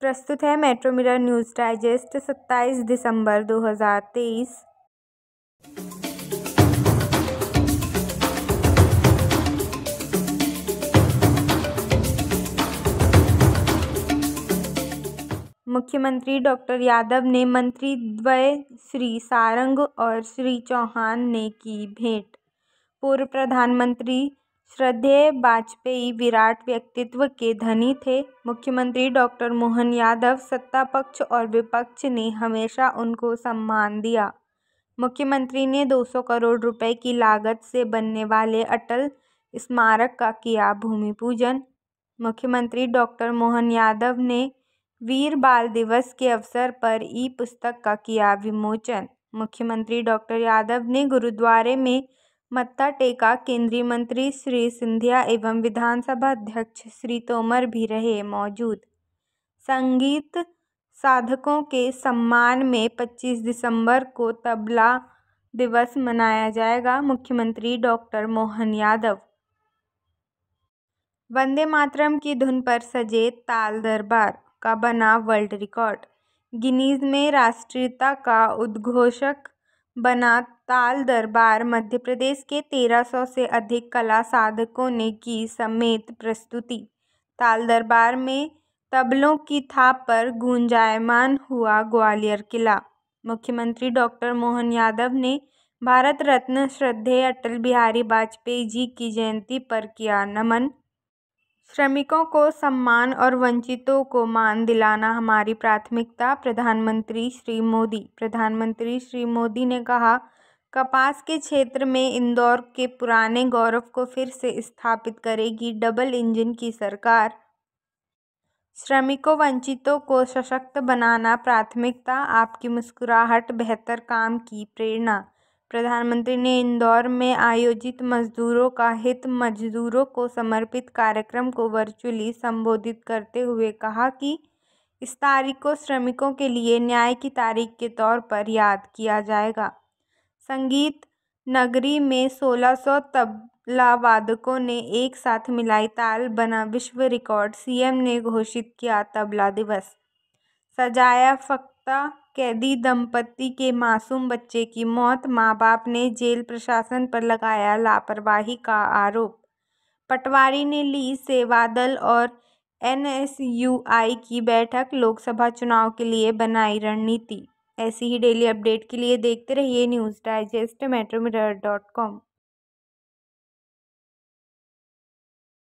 प्रस्तुत है Metro Mirror news digest 27 दिसंबर 2023 मुख्यमंत्री डॉक्टर यादव ने मंत्री द्वय श्री सारंग और श्री चौहान ने की भेंट पूर्व प्रधानमंत्री श्रद्धेय वाजपेयी विराट व्यक्तित्व के धनी थे मुख्यमंत्री डॉक्टर मोहन यादव सत्ता पक्ष और विपक्ष ने हमेशा उनको सम्मान दिया मुख्यमंत्री ने 200 करोड़ रुपए की लागत से बनने वाले अटल स्मारक का किया भूमि पूजन मुख्यमंत्री डॉक्टर मोहन यादव ने वीर बाल दिवस के अवसर पर ई पुस्तक का किया विमोचन मुख्यमंत्री डॉक्टर यादव ने गुरुद्वारे में मत्ता टेका केंद्रीय मंत्री श्री सिंधिया एवं विधानसभा अध्यक्ष श्री तोमर भी रहे मौजूद संगीत साधकों के सम्मान में 25 दिसंबर को तबला दिवस मनाया जाएगा मुख्यमंत्री डॉक्टर मोहन यादव वंदे मातरम की धुन पर सजे ताल दरबार का बना वर्ल्ड रिकॉर्ड गिनीज में राष्ट्रीयता का उद्घोषक बना ताल दरबार मध्य प्रदेश के तेरह सौ से अधिक कला साधकों ने की समेत प्रस्तुति ताल दरबार में तबलों की थाप पर गुंजायमान हुआ ग्वालियर किला मुख्यमंत्री डॉक्टर मोहन यादव ने भारत रत्न श्रद्धेय अटल बिहारी वाजपेयी जी की जयंती पर किया नमन श्रमिकों को सम्मान और वंचितों को मान दिलाना हमारी प्राथमिकता प्रधानमंत्री श्री मोदी प्रधानमंत्री श्री मोदी ने कहा कपास के क्षेत्र में इंदौर के पुराने गौरव को फिर से स्थापित करेगी डबल इंजन की सरकार श्रमिकों वंचितों को सशक्त बनाना प्राथमिकता आपकी मुस्कुराहट बेहतर काम की प्रेरणा प्रधानमंत्री ने इंदौर में आयोजित मजदूरों का हित मजदूरों को समर्पित कार्यक्रम को वर्चुअली संबोधित करते हुए कहा कि इस तारीख को श्रमिकों के लिए न्याय की तारीख के तौर पर याद किया जाएगा संगीत नगरी में 1600 तबला वादकों ने एक साथ मिलाई ताल बना विश्व रिकॉर्ड सीएम ने घोषित किया तबला दिवस सजाया फक्ता कैदी दंपति के मासूम बच्चे की मौत, मां बाप ने जेल प्रशासन पर लगाया लापरवाही का आरोप पटवारी ने ली सेवादल और एनएसयूआई की बैठक, लोकसभा चुनाव के लिए बनाई रणनीति ऐसी ही डेली अपडेट के लिए देखते रहिए news digest Metro Mirror dot com